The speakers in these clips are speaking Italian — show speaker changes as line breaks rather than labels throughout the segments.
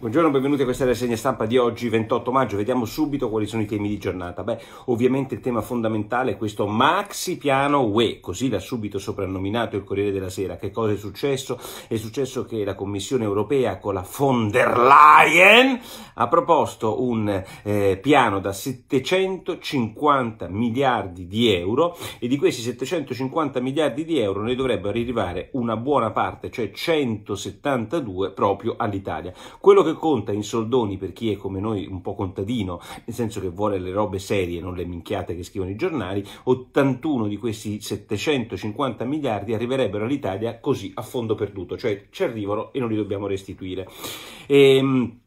Buongiorno, benvenuti a questa rassegna stampa di oggi, 28 maggio. Vediamo subito quali sono i temi di giornata. Beh, ovviamente il tema fondamentale è questo maxi piano UE, così l'ha subito soprannominato il Corriere della Sera. Che cosa è successo? È successo che la Commissione europea con la von der Leyen ha proposto un eh, piano da 750 miliardi di euro e di questi 750 miliardi di euro ne dovrebbero arrivare una buona parte, cioè 172, proprio all'Italia. Quello che conta in soldoni per chi è come noi un po' contadino, nel senso che vuole le robe serie, non le minchiate che scrivono i giornali, 81 di questi 750 miliardi arriverebbero all'Italia così a fondo perduto, cioè ci arrivano e non li dobbiamo restituire. Ehm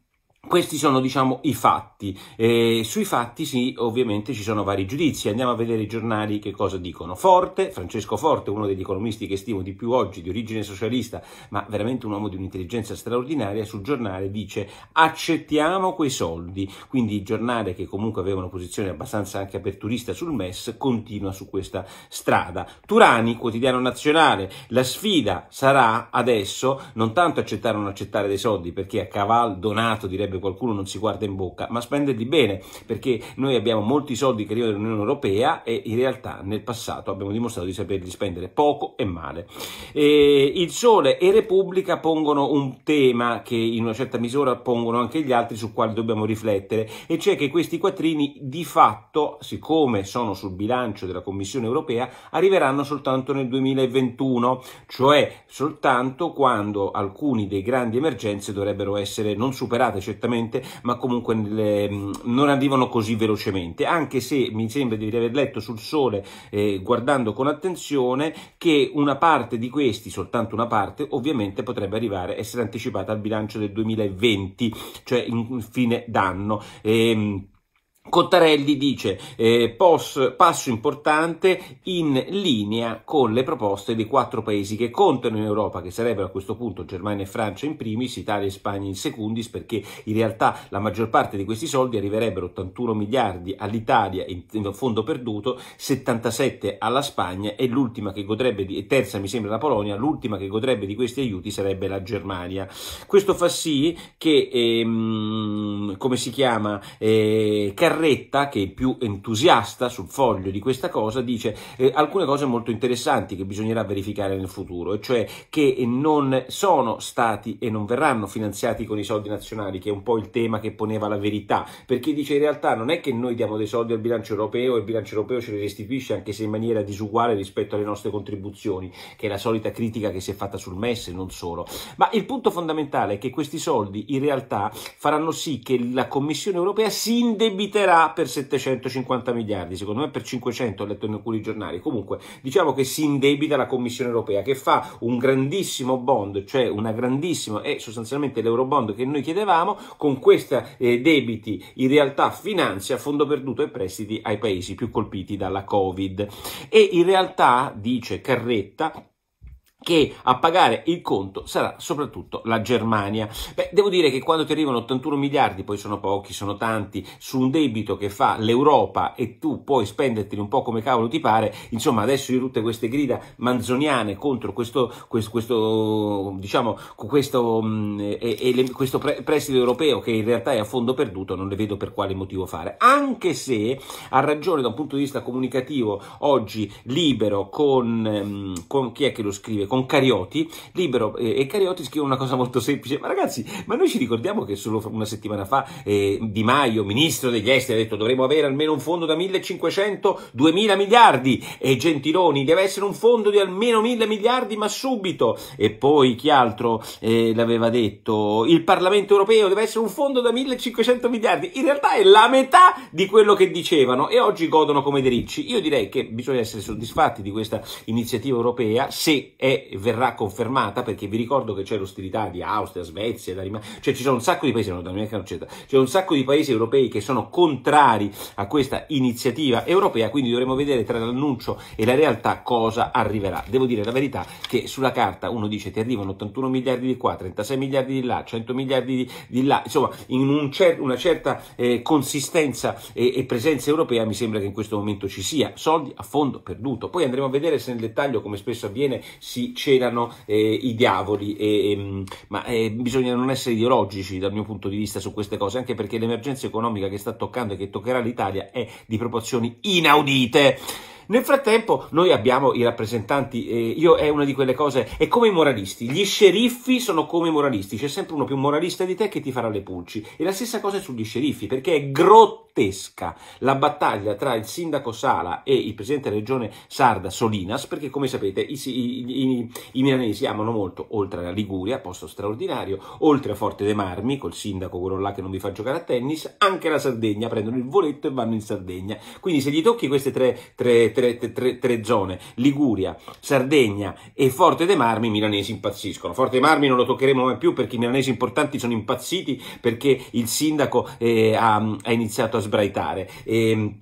questi sono diciamo i fatti, eh, sui fatti sì ovviamente ci sono vari giudizi, andiamo a vedere i giornali che cosa dicono. Forte, Francesco Forte, uno degli economisti che stimo di più oggi, di origine socialista, ma veramente un uomo di un'intelligenza straordinaria, sul giornale dice accettiamo quei soldi, quindi il giornale che comunque aveva una posizione abbastanza anche aperturista sul MES continua su questa strada. Turani, quotidiano nazionale, la sfida sarà adesso non tanto accettare o non accettare dei soldi perché a cavallo donato direbbe mancherebbe, qualcuno non si guarda in bocca, ma spenderli bene, perché noi abbiamo molti soldi che arrivano dall'Unione Europea e in realtà nel passato abbiamo dimostrato di saperli spendere poco e male. E il Sole e Repubblica pongono un tema che in una certa misura pongono anche gli altri su quale dobbiamo riflettere, e cioè che questi quattrini di fatto, siccome sono sul bilancio della Commissione Europea, arriveranno soltanto nel 2021, cioè soltanto quando alcuni dei grandi emergenze dovrebbero essere non superate, cioè perfettamente, ma comunque le, mm, non arrivano così velocemente, anche se mi sembra di aver letto sul sole, eh, guardando con attenzione, che una parte di questi, soltanto una parte, ovviamente potrebbe arrivare, essere anticipata al bilancio del 2020, cioè in fine d'anno. Ehm, Cottarelli dice eh, pos, passo importante in linea con le proposte dei quattro paesi che contano in Europa, che sarebbero a questo punto Germania e Francia in primis, Italia e Spagna in secundis, perché in realtà la maggior parte di questi soldi arriverebbero 81 miliardi all'Italia in, in fondo perduto, 77 alla Spagna e l'ultima che godrebbe di, e terza mi sembra la Polonia, l'ultima che godrebbe di questi aiuti sarebbe la Germania. Questo fa sì che, ehm, come si chiama, eh, Garretta, che è più entusiasta sul foglio di questa cosa, dice eh, alcune cose molto interessanti che bisognerà verificare nel futuro, e cioè che non sono stati e non verranno finanziati con i soldi nazionali, che è un po' il tema che poneva la verità, perché dice in realtà non è che noi diamo dei soldi al bilancio europeo e il bilancio europeo ce li restituisce anche se in maniera disuguale rispetto alle nostre contribuzioni, che è la solita critica che si è fatta sul MES e non solo. Ma il punto fondamentale è che questi soldi in realtà faranno sì che la Commissione europea si indebiterà venderà per 750 miliardi, secondo me per 500, ho letto in alcuni giornali. Comunque, diciamo che si indebita la Commissione europea che fa un grandissimo bond, cioè una grandissima è sostanzialmente l'eurobond che noi chiedevamo, con questi eh, debiti in realtà finanzia fondo perduto e prestiti ai paesi più colpiti dalla Covid. E in realtà, dice Carretta, che a pagare il conto sarà soprattutto la Germania. Beh, devo dire che quando ti arrivano 81 miliardi, poi sono pochi, sono tanti, su un debito che fa l'Europa e tu puoi spenderti un po' come cavolo ti pare, insomma adesso di tutte queste grida manzoniane contro questo, questo, questo diciamo, questo, mh, mm, e, e, questo pre- prestito europeo che in realtà è a fondo perduto, non ne vedo per quale motivo fare. Anche se ha ragione da un punto di vista comunicativo, oggi libero con, mm, con chi è che lo scrive? con Carioti, Libero eh, e Carioti scrive una cosa molto semplice, ma ragazzi, ma noi ci ricordiamo che solo una settimana fa eh, Di Maio, ministro degli esteri, ha detto dovremmo avere almeno un fondo da 1500-2000 miliardi e Gentiloni deve essere un fondo di almeno 1000 miliardi, ma subito. E poi chi altro eh, l'aveva detto? Il Parlamento europeo deve essere un fondo da 1500 miliardi. In realtà è la metà di quello che dicevano e oggi godono come dei ricci. Io direi che bisogna essere soddisfatti di questa iniziativa europea se è verrà confermata, perché vi ricordo che c'è l'ostilità di Austria, Svezia, Danimarca, cioè ci sono un sacco di paesi, non Danimarca c'è un sacco di paesi europei che sono contrari a questa iniziativa europea, quindi dovremo vedere tra l'annuncio e la realtà cosa arriverà. Devo dire la verità che sulla carta uno dice ti arrivano 81 miliardi di qua, 36 miliardi di là, 100 miliardi di, di là, insomma in un cer- una certa eh, consistenza e, e presenza europea mi sembra che in questo momento ci sia, soldi a fondo perduto. Poi andremo a vedere se nel dettaglio, come spesso avviene, si c'erano eh, i diavoli, e, e, ehm, ma eh, bisogna non essere ideologici dal mio punto di vista su queste cose, anche perché l'emergenza economica che sta toccando e che toccherà l'Italia è di proporzioni inaudite. Nel frattempo noi abbiamo i rappresentanti, eh, io è una di quelle cose, è come i moralisti, gli sceriffi sono come i moralisti, c'è sempre uno più moralista di te che ti farà le pulci. E la stessa cosa è sugli sceriffi, perché è grottesca la battaglia tra il sindaco Sala e il presidente della regione sarda Solinas, perché come sapete i, i, i, i milanesi amano molto, oltre alla Liguria, posto straordinario, oltre a Forte dei Marmi, col sindaco quello là che non vi fa giocare a tennis, anche la Sardegna, prendono il voletto e vanno in Sardegna. Quindi se gli tocchi queste tre, tre tre, tre, tre, zone, Liguria, Sardegna e Forte dei Marmi, i milanesi impazziscono. Forte dei Marmi non lo toccheremo mai più perché i milanesi importanti sono impazziti perché il sindaco eh, ha, ha, iniziato a sbraitare. E, ehm,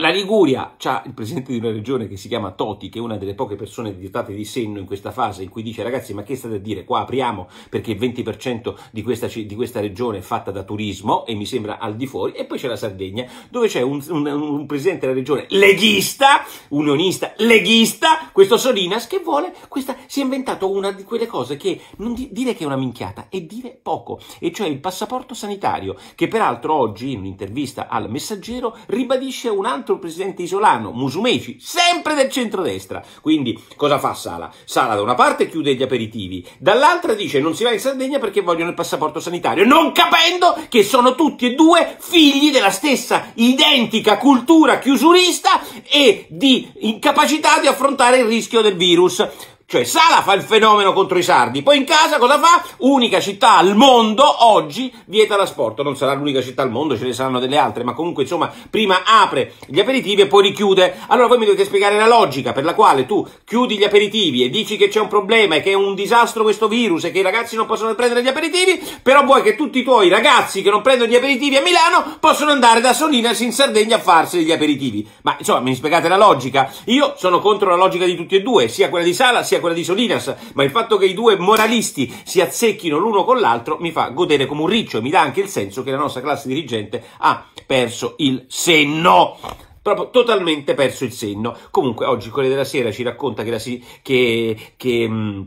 la Liguria ha il presidente di una regione che si chiama Toti, che è una delle poche persone dotate di senno in questa fase, in cui dice ragazzi ma che state a dire? Qua apriamo perché il 20% di questa, di questa regione è fatta da turismo e mi sembra al di fuori, e poi c'è la Sardegna, dove c'è un, un, un presidente della regione leghista, unionista, leghista, questo Solinas, che vuole questa, si è inventato una di quelle cose che non di, dire che è una minchiata è dire poco, e cioè il passaporto sanitario, che peraltro oggi in un'intervista al Messaggero ribadisce un altro altro presidente isolano, Musumeci, sempre del centrodestra. Quindi cosa fa Sala? Sala da una parte chiude gli aperitivi, dall'altra dice non si va in Sardegna perché vogliono il passaporto sanitario, non capendo che sono tutti e due figli della stessa identica cultura chiusurista e di incapacità di affrontare il rischio del virus. Cioè Sala fa il fenomeno contro i sardi, poi in casa cosa fa? Unica città al mondo oggi vieta l'asporto, non sarà l'unica città al mondo, ce ne saranno delle altre, ma comunque insomma prima apre gli aperitivi e poi richiude. Allora voi mi dovete spiegare la logica per la quale tu chiudi gli aperitivi e dici che c'è un problema e che è un disastro questo virus e che i ragazzi non possono prendere gli aperitivi, però vuoi che tutti i tuoi ragazzi che non prendono gli aperitivi a Milano possono andare da Solinas in Sardegna a farsi gli aperitivi. Ma insomma mi spiegate la logica? Io sono contro la logica di tutti e due, sia quella di Sala sia sia quella di Solinas, ma il fatto che i due moralisti si azzecchino l'uno con l'altro mi fa godere come un riccio e mi dà anche il senso che la nostra classe dirigente ha perso il senno proprio totalmente perso il senno. Comunque oggi Corriere della Sera ci racconta che, la, che, che mh, mm,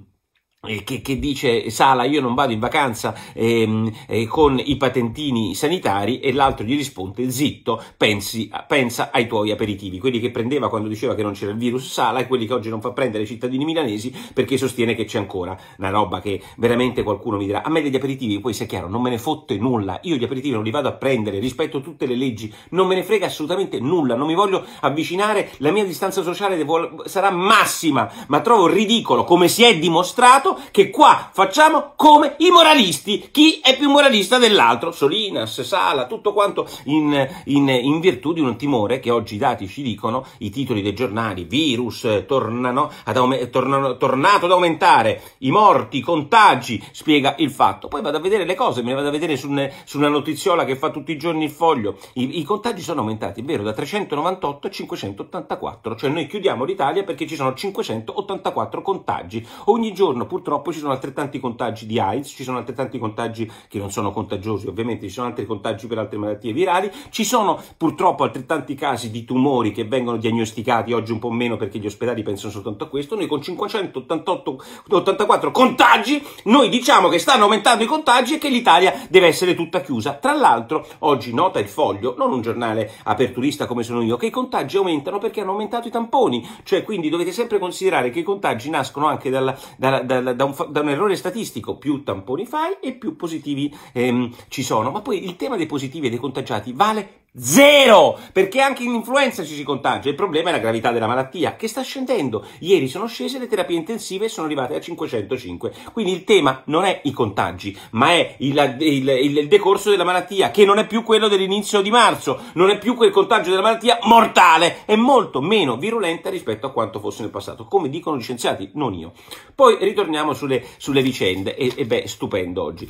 eh, che, che, dice Sala io non vado in vacanza ehm, eh, con i patentini sanitari e l'altro gli risponde zitto pensi, pensa ai tuoi aperitivi quelli che prendeva quando diceva che non c'era il virus Sala e quelli che oggi non fa prendere i cittadini milanesi perché sostiene che c'è ancora una roba che veramente qualcuno mi dirà a me degli aperitivi poi sia chiaro non me ne fotte nulla io gli aperitivi non li vado a prendere rispetto tutte le leggi non me ne frega assolutamente nulla non mi voglio avvicinare la mia distanza sociale sarà massima ma trovo ridicolo come si è dimostrato che qua facciamo come i moralisti. Chi è più moralista dell'altro? Solinas, Sala, tutto quanto in, in, in virtù di un timore che oggi i dati ci dicono, i titoli dei giornali, virus, eh, tornano ad aumentare, tornano, tornato ad aumentare, i morti, i contagi, spiega il fatto. Poi vado a vedere le cose, me le vado a vedere su, un, su una notiziola che fa tutti i giorni il foglio. I, I contagi sono aumentati, è vero, da 398 a 584, cioè noi chiudiamo l'Italia perché ci sono 584 contagi. Ogni giorno purtroppo purtroppo ci sono altrettanti contagi di AIDS, ci sono altrettanti contagi che non sono contagiosi, ovviamente ci sono altri contagi per altre malattie virali, ci sono purtroppo altrettanti casi di tumori che vengono diagnosticati oggi un po' meno perché gli ospedali pensano soltanto a questo, noi con 584 contagi, noi diciamo che stanno aumentando i contagi e che l'Italia deve essere tutta chiusa. Tra l'altro, oggi nota il foglio, non un giornale aperturista come sono io, che i contagi aumentano perché hanno aumentato i tamponi, cioè quindi dovete sempre considerare che i contagi nascono anche dalla, dalla, dalla da, un, da, un, errore statistico, più tamponi fai e più positivi ehm, ci sono. Ma poi il tema dei positivi e dei contagiati vale Zero! Perché anche in influenza ci si contagia. Il problema è la gravità della malattia, che sta scendendo. Ieri sono scese le terapie intensive e sono arrivate a 505. Quindi il tema non è i contagi, ma è il, il, il, il decorso della malattia, che non è più quello dell'inizio di marzo, non è più quel contagio della malattia mortale, è molto meno virulenta rispetto a quanto fosse nel passato, come dicono gli scienziati, non io. Poi ritorniamo sulle, sulle vicende, e, e beh, stupendo oggi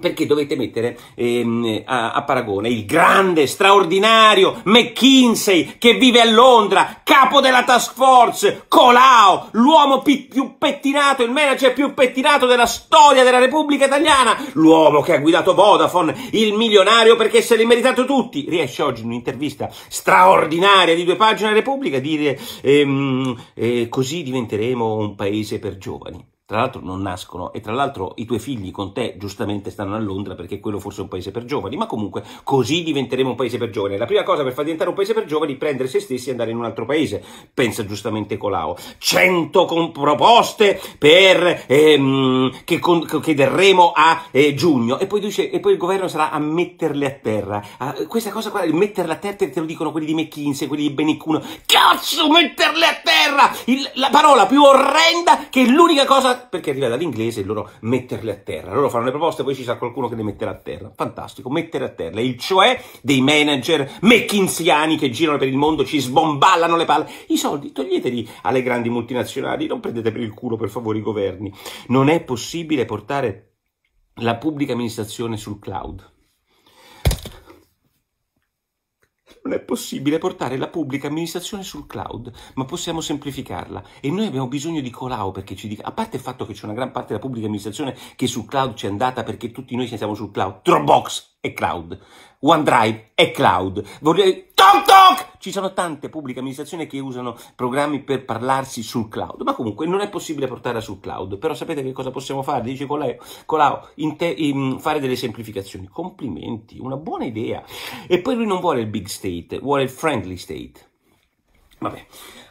perché dovete mettere ehm, a, a, paragone il grande, straordinario McKinsey che vive a Londra, capo della task force, Colau, l'uomo pi- più pettinato, il manager più pettinato della storia della Repubblica Italiana, l'uomo che ha guidato Vodafone, il milionario perché se l'è meritato tutti, riesce oggi in un'intervista straordinaria di due pagine a Repubblica a dire ehm, eh, così diventeremo un paese per giovani tra l'altro non nascono e tra l'altro i tuoi figli con te giustamente stanno a Londra perché quello forse è un paese per giovani, ma comunque così diventeremo un paese per giovani. La prima cosa per far diventare un paese per giovani è prendere se stessi e andare in un altro paese, pensa giustamente Colau. 100 con proposte per, ehm, che, con, che, daremo a eh, giugno e poi, dice, e poi, il governo sarà a metterle a terra. A, ah, questa cosa qua, metterle a terra te lo dicono quelli di McKinsey, quelli di Benicuno. Cazzo, metterle a terra! Il, la parola più orrenda che l'unica cosa tac, perché arriva dall'inglese e loro metterle a terra. Loro fanno le proposte, e poi ci sarà qualcuno che le metterà a terra. Fantastico, mettere a terra. Il cioè dei manager meckinsiani che girano per il mondo, ci sbomballano le palle. I soldi toglieteli alle grandi multinazionali, non prendete per il culo per favore i governi. Non è possibile portare la pubblica amministrazione sul cloud. Non è possibile portare la pubblica amministrazione sul cloud, ma possiamo semplificarla. E noi abbiamo bisogno di Colau perché ci dica, a parte il fatto che c'è una gran parte della pubblica amministrazione che sul cloud c'è andata perché tutti noi siamo sul cloud, Dropbox è cloud. OneDrive è cloud. Vorrei... Toc toc! Ci sono tante pubbliche amministrazioni che usano programmi per parlarsi sul cloud, ma comunque non è possibile portarla sul cloud. Però sapete che cosa possiamo fare? Dice Colau, Colau in te, in fare delle semplificazioni. Complimenti, una buona idea. E poi lui non vuole il big state, vuole il friendly state. Vabbè.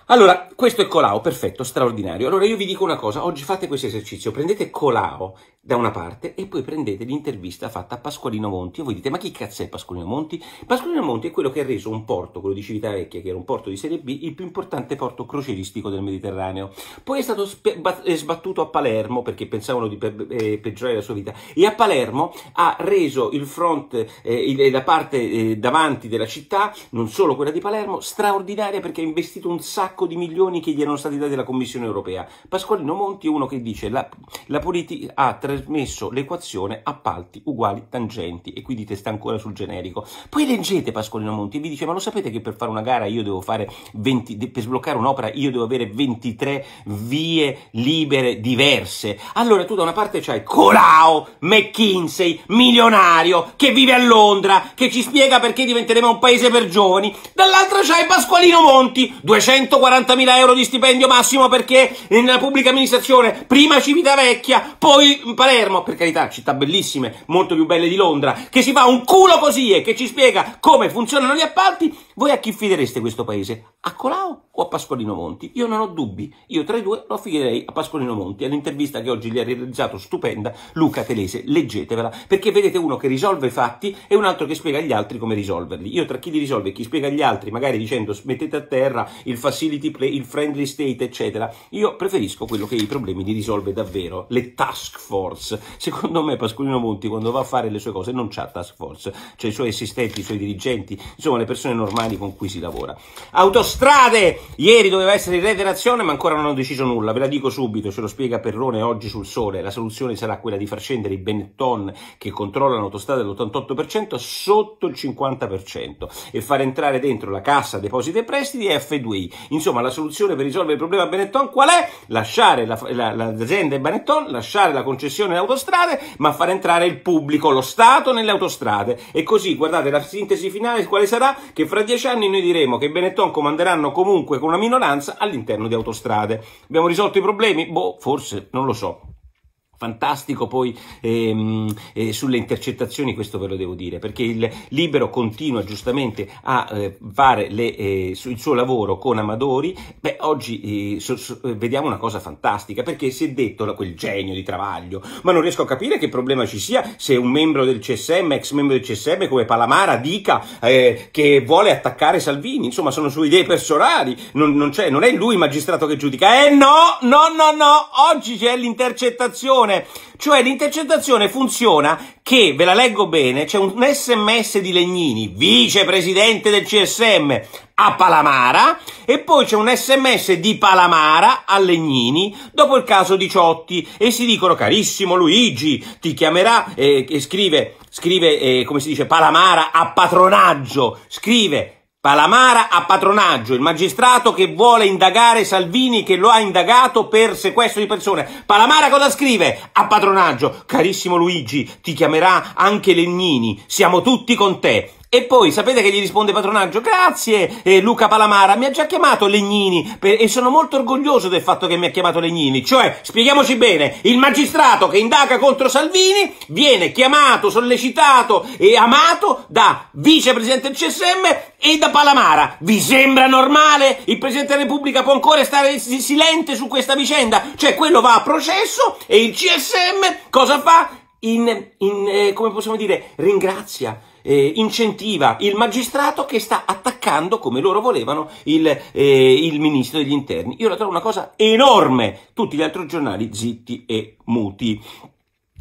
Allora, questo è Colau, perfetto, straordinario. Allora io vi dico una cosa, oggi fate questo esercizio, prendete Colau da una parte e poi prendete l'intervista fatta a Pasqualino Monti e voi dite ma chi cazzo è Pasqualino Monti? Pasqualino Monti è quello che ha reso un porto, quello di Civitavecchia, che era un porto di Serie B, il più importante porto croceristico del Mediterraneo. Poi è stato sp- eh, sbattuto a Palermo perché pensavano di pe- eh, peggiorare la sua vita e a Palermo ha reso il front, eh, la parte eh, davanti della città, non solo quella di Palermo, straordinaria perché ha investito un sacco sacco di milioni che gli erano stati dati dalla Commissione europea. Pasqualino Monti è uno che dice la, la politica ha trasmesso l'equazione appalti uguali tangenti e quindi testa ancora sul generico. Poi leggete Pasqualino Monti e vi dice ma lo sapete che per fare una gara io devo fare 20, per sbloccare un'opera io devo avere 23 vie libere diverse. Allora tu da una parte c'hai Colau, McKinsey, milionario, che vive a Londra, che ci spiega perché diventeremo un paese per giovani, dall'altra c'hai Pasqualino Monti, 240 140.000 euro di stipendio massimo perché nella pubblica amministrazione, prima Civitavecchia, poi Palermo, per carità, città bellissime, molto più belle di Londra, che si fa un culo così e che ci spiega come funzionano gli appalti, voi a chi fidereste questo paese? A Colau o a Pasqualino Monti? Io non ho dubbi, io tra i due lo affiderei a Pasqualino Monti, all'intervista che oggi gli ha realizzato stupenda Luca Telese, leggetevela, perché vedete uno che risolve i fatti e un altro che spiega agli altri come risolverli. Io tra chi li risolve e chi spiega agli altri, magari dicendo mettete a terra il facility play, il friendly state, eccetera, io preferisco quello che i problemi li risolve davvero, le task force. Secondo me Pasqualino Monti quando va a fare le sue cose non c'ha task force, cioè i suoi assistenti, i suoi dirigenti, insomma le persone normali mani con cui si lavora. Autostrade! Ieri doveva essere il re dell'azione, ma ancora non hanno deciso nulla. Ve la dico subito, ce lo spiega Perrone oggi sul Sole. La soluzione sarà quella di far scendere i Benetton, che controllano autostrade all'88%, sotto il 50% e far entrare dentro la Cassa Depositi e Prestiti e F2I. Insomma, la soluzione per risolvere il problema Benetton qual è? Lasciare la, la, l'azienda Benetton, lasciare la concessione autostrade, ma far entrare il pubblico, lo Stato, nelle autostrade. E così, guardate, la sintesi finale quale sarà? Che fra 10 dieci anni noi diremo che i Benetton comanderanno comunque con una minoranza all'interno di autostrade. Abbiamo risolto i problemi? Boh, forse, non lo so fantastico poi ehm, eh, sulle intercettazioni, questo ve lo devo dire, perché il Libero continua giustamente a eh, fare le, eh, il suo lavoro con Amadori, beh oggi eh, so, so, eh, vediamo una cosa fantastica, perché si è detto quel genio di Travaglio, ma non riesco a capire che problema ci sia se un membro del CSM, ex membro del CSM come Palamara dica eh, che vuole attaccare Salvini, insomma sono sue idee personali, non, non, non è lui il magistrato che giudica, eh no, no, no, no, oggi c'è l'intercettazione, intercettazione. Cioè l'intercettazione funziona che, ve la leggo bene, c'è un sms di Legnini, vicepresidente del CSM, a Palamara e poi c'è un sms di Palamara a Legnini dopo il caso di Ciotti e si dicono carissimo Luigi ti chiamerà eh, e scrive, scrive eh, come si dice Palamara a patronaggio scrive Palamara a patronaggio, il magistrato che vuole indagare Salvini che lo ha indagato per sequestro di persone. Palamara cosa scrive? A patronaggio, carissimo Luigi, ti chiamerà anche Legnini, siamo tutti con te. E poi sapete che gli risponde Patronaggio? Grazie, eh, Luca Palamara, mi ha già chiamato Legnini per, e sono molto orgoglioso del fatto che mi ha chiamato Legnini. Cioè, spieghiamoci bene, il magistrato che indaga contro Salvini viene chiamato, sollecitato e amato da vicepresidente del CSM e da Palamara. Vi sembra normale? Il Presidente della Repubblica può ancora stare silente su questa vicenda? Cioè, quello va a processo e il CSM cosa fa? In, in eh, come possiamo dire, ringrazia eh, incentiva il magistrato che sta attaccando, come loro volevano, il, eh, il, ministro degli interni. Io la trovo una cosa enorme. Tutti gli altri giornali zitti e muti.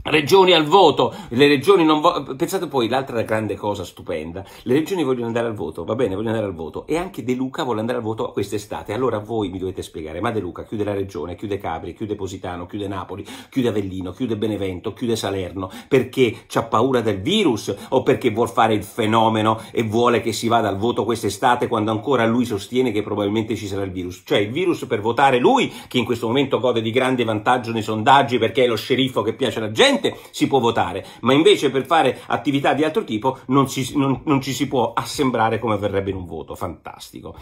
Regioni al voto, le regioni non vogliono. pensate poi l'altra grande cosa stupenda, le regioni vogliono andare al voto, va bene, vogliono andare al voto e anche De Luca vuole andare al voto quest'estate, allora voi mi dovete spiegare, ma De Luca chiude la regione, chiude Capri, chiude Positano, chiude Napoli, chiude Avellino, chiude Benevento, chiude Salerno, perché ha paura del virus o perché vuol fare il fenomeno e vuole che si vada al voto quest'estate quando ancora lui sostiene che probabilmente ci sarà il virus, cioè il virus per votare lui che in questo momento gode di grande vantaggio nei sondaggi perché è lo sceriffo che piace alla gente, assolutamente si può votare, ma invece per fare attività di altro tipo non ci, non, non ci si può assembrare come avverrebbe in un voto. Fantastico.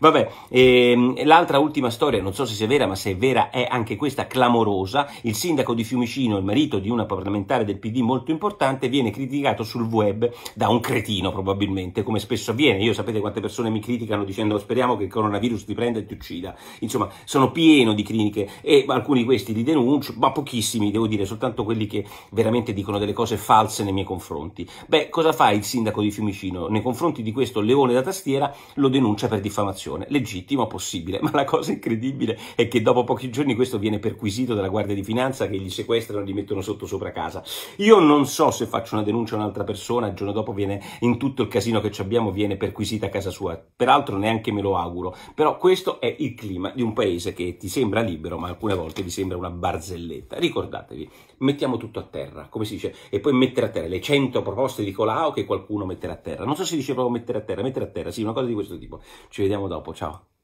Vabbè, ehm, l'altra ultima storia, non so se sia vera, ma se è vera è anche questa clamorosa. Il sindaco di Fiumicino, il marito di una parlamentare del PD molto importante, viene criticato sul web da un cretino probabilmente, come spesso avviene. Io sapete quante persone mi criticano dicendo speriamo che il coronavirus ti prenda e ti uccida. Insomma, sono pieno di cliniche e alcuni di questi li denuncio, ma pochissimi, devo dire, soltanto quelli che che veramente dicono delle cose false nei miei confronti. Beh, cosa fa il sindaco di Fiumicino? Nei confronti di questo leone da tastiera lo denuncia per diffamazione, legittimo possibile, ma la cosa incredibile è che dopo pochi giorni questo viene perquisito dalla Guardia di Finanza che gli sequestrano e gli mettono sotto sopra casa. Io non so se faccio una denuncia a un'altra persona, il giorno dopo viene in tutto il casino che abbiamo viene perquisita a casa sua, peraltro neanche me lo auguro, però questo è il clima di un paese che ti sembra libero, ma alcune volte vi sembra una barzelletta. Ricordatevi, mettiamo tutto tutto a terra, come si dice, e poi mettere a terra le 100 proposte di Colau che qualcuno metterà a terra. Non so se dice proprio mettere a terra, mettere a terra, sì, una cosa di questo tipo. Ci vediamo dopo, ciao.